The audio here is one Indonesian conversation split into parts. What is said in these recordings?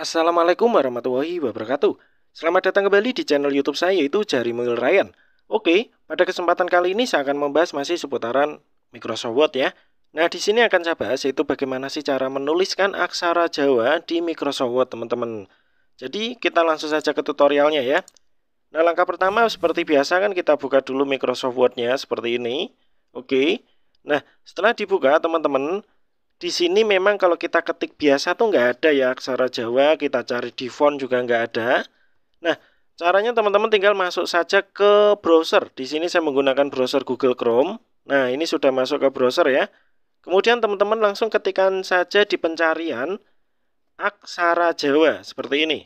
Assalamualaikum warahmatullahi wabarakatuh. Selamat datang kembali di channel YouTube saya yaitu Jari Mungil Ryan. Oke, pada kesempatan kali ini saya akan membahas masih seputaran Microsoft Word ya. Nah, di sini akan saya bahas yaitu bagaimana sih cara menuliskan aksara Jawa di Microsoft Word, teman-teman. Jadi, kita langsung saja ke tutorialnya ya. Nah, langkah pertama seperti biasa kan kita buka dulu Microsoft Word-nya seperti ini. Oke. Nah, setelah dibuka, teman-teman, di sini memang kalau kita ketik biasa tuh nggak ada ya aksara Jawa, kita cari di font juga nggak ada. Nah, caranya teman-teman tinggal masuk saja ke browser. Di sini saya menggunakan browser Google Chrome. Nah, ini sudah masuk ke browser ya. Kemudian teman-teman langsung ketikkan saja di pencarian aksara Jawa seperti ini.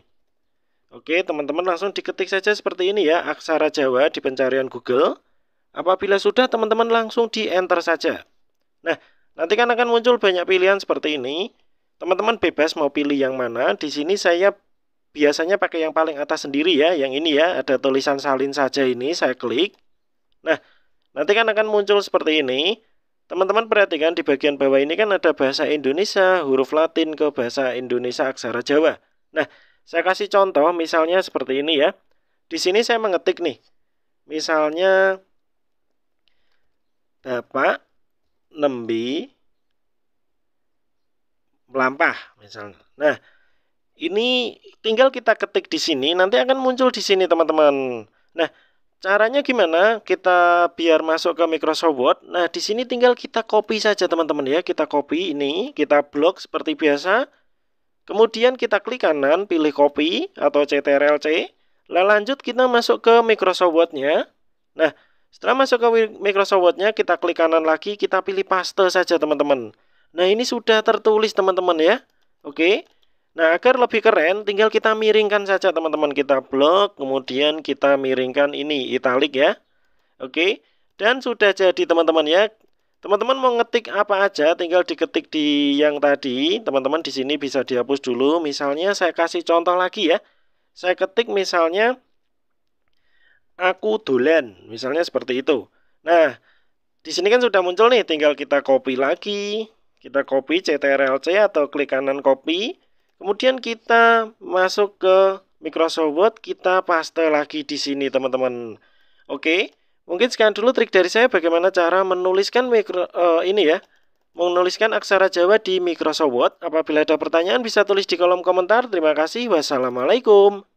Oke, teman-teman langsung diketik saja seperti ini ya, aksara Jawa di pencarian Google. Apabila sudah, teman-teman langsung di enter saja. Nah, Nanti kan akan muncul banyak pilihan seperti ini. Teman-teman bebas mau pilih yang mana. Di sini saya biasanya pakai yang paling atas sendiri ya, yang ini ya, ada tulisan salin saja ini, saya klik. Nah, nanti kan akan muncul seperti ini. Teman-teman perhatikan di bagian bawah ini kan ada bahasa Indonesia, huruf Latin ke bahasa Indonesia aksara Jawa. Nah, saya kasih contoh misalnya seperti ini ya. Di sini saya mengetik nih. Misalnya Bapak lembi melampah misalnya. Nah, ini tinggal kita ketik di sini, nanti akan muncul di sini teman-teman. Nah, caranya gimana? Kita biar masuk ke Microsoft Word. Nah, di sini tinggal kita copy saja teman-teman ya. Kita copy ini, kita blok seperti biasa. Kemudian kita klik kanan, pilih copy atau CTRL C. Lalu lanjut kita masuk ke Microsoft Word-nya. Nah, setelah masuk ke Microsoft Word-nya, kita klik kanan lagi, kita pilih paste saja teman-teman. Nah, ini sudah tertulis teman-teman ya. Oke. Nah, agar lebih keren, tinggal kita miringkan saja teman-teman. Kita blok, kemudian kita miringkan ini, italik ya. Oke. Dan sudah jadi teman-teman ya. Teman-teman mau ngetik apa aja, tinggal diketik di yang tadi. Teman-teman di sini bisa dihapus dulu. Misalnya saya kasih contoh lagi ya. Saya ketik misalnya aku dolan, misalnya seperti itu. Nah, di sini kan sudah muncul nih, tinggal kita copy lagi. Kita copy CTRL C atau klik kanan copy. Kemudian kita masuk ke Microsoft Word, kita paste lagi di sini, teman-teman. Oke. Mungkin sekian dulu trik dari saya bagaimana cara menuliskan mikro uh, ini ya menuliskan aksara Jawa di Microsoft Word. Apabila ada pertanyaan bisa tulis di kolom komentar. Terima kasih. Wassalamualaikum.